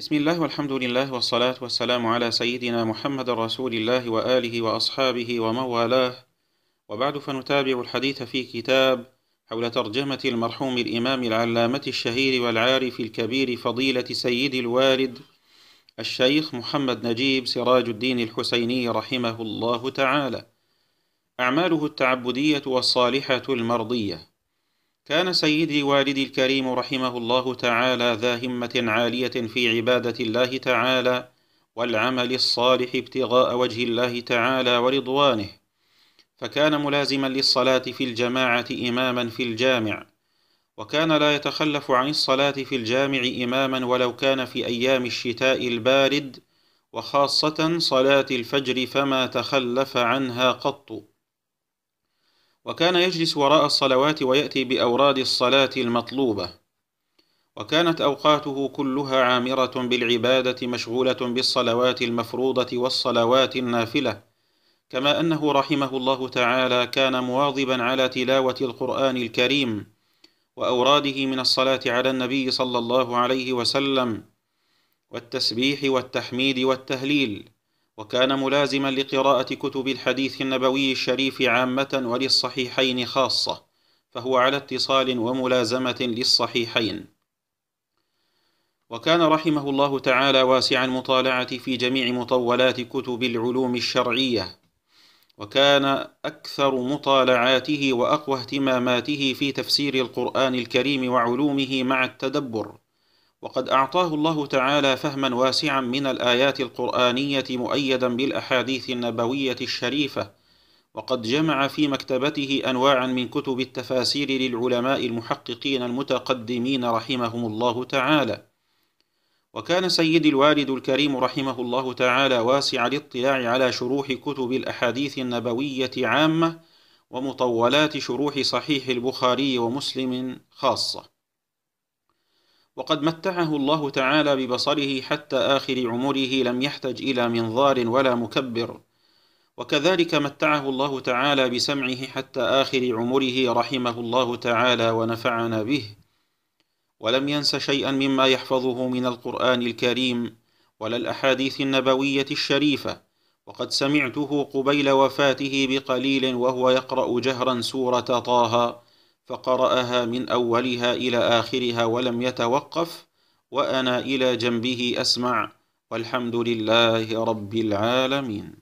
بسم الله والحمد لله والصلاة والسلام على سيدنا محمد رسول الله وآله وأصحابه وموالاه وبعد فنتابع الحديث في كتاب حول ترجمة المرحوم الإمام العلامة الشهير والعارف الكبير فضيلة سيد الوالد الشيخ محمد نجيب سراج الدين الحسيني رحمه الله تعالى أعماله التعبدية والصالحة المرضية كان سيدي والدي الكريم رحمه الله تعالى ذا همة عالية في عبادة الله تعالى والعمل الصالح ابتغاء وجه الله تعالى ورضوانه فكان ملازما للصلاة في الجماعة إماما في الجامع وكان لا يتخلف عن الصلاة في الجامع إماما ولو كان في أيام الشتاء البارد وخاصة صلاة الفجر فما تخلف عنها قط وكان يجلس وراء الصلوات ويأتي بأوراد الصلاة المطلوبة وكانت أوقاته كلها عامرة بالعبادة مشغولة بالصلوات المفروضة والصلوات النافلة كما أنه رحمه الله تعالى كان مواظبا على تلاوة القرآن الكريم وأوراده من الصلاة على النبي صلى الله عليه وسلم والتسبيح والتحميد والتهليل وكان ملازما لقراءة كتب الحديث النبوي الشريف عامة وللصحيحين خاصة، فهو على اتصال وملازمة للصحيحين. وكان رحمه الله تعالى واسع المطالعة في جميع مطولات كتب العلوم الشرعية، وكان أكثر مطالعاته وأقوى اهتماماته في تفسير القرآن الكريم وعلومه مع التدبر، وقد أعطاه الله تعالى فهما واسعا من الآيات القرآنية مؤيدا بالأحاديث النبوية الشريفة وقد جمع في مكتبته أنواعا من كتب التفاسير للعلماء المحققين المتقدمين رحمهم الله تعالى وكان سيدي الوالد الكريم رحمه الله تعالى واسع الاطلاع على شروح كتب الأحاديث النبوية عامة ومطولات شروح صحيح البخاري ومسلم خاصه وقد متعه الله تعالى ببصره حتى آخر عمره لم يحتج إلى منظار ولا مكبر وكذلك متعه الله تعالى بسمعه حتى آخر عمره رحمه الله تعالى ونفعنا به ولم ينس شيئا مما يحفظه من القرآن الكريم ولا الأحاديث النبوية الشريفة وقد سمعته قبيل وفاته بقليل وهو يقرأ جهرا سورة طه فقرأها من أولها إلى آخرها ولم يتوقف وأنا إلى جنبه أسمع والحمد لله رب العالمين